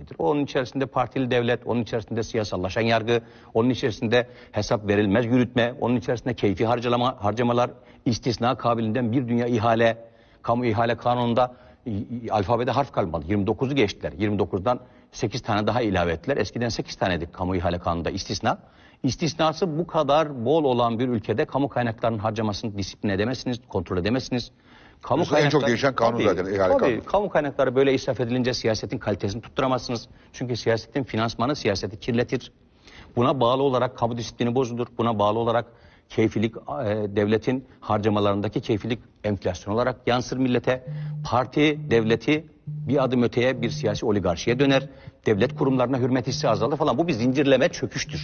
partidir. onun içerisinde partili devlet, onun içerisinde siyasallaşan yargı, onun içerisinde hesap verilmez yürütme, onun içerisinde keyfi harcama, harcamalar, istisna kabilinden bir dünya ihale, kamu ihale kanununda alfabede harf kalmadı. 29'u geçtiler. 29'dan 8 tane daha ilave ettiler. Eskiden 8 tanedik kamu ihale kanununda istisna. İstisnası bu kadar bol olan bir ülkede kamu kaynaklarının harcamasını disipline edemezsiniz, kontrol edemezsiniz. Kamu kaynakları en çok değişen kanun tabii, zaten ihale tabii, kanunu. Kamu kaynakları böyle israf edilince siyasetin kalitesini tutturamazsınız. Çünkü siyasetin finansmanı siyaseti kirletir. Buna bağlı olarak kamu disiplini bozulur. Buna bağlı olarak keyfilik e, devletin harcamalarındaki keyfilik enflasyon olarak yansır millete. Parti devleti bir adım öteye bir siyasi oligarşiye döner. Devlet kurumlarına hürmet hissi azalır falan. Bu bir zincirleme çöküştür.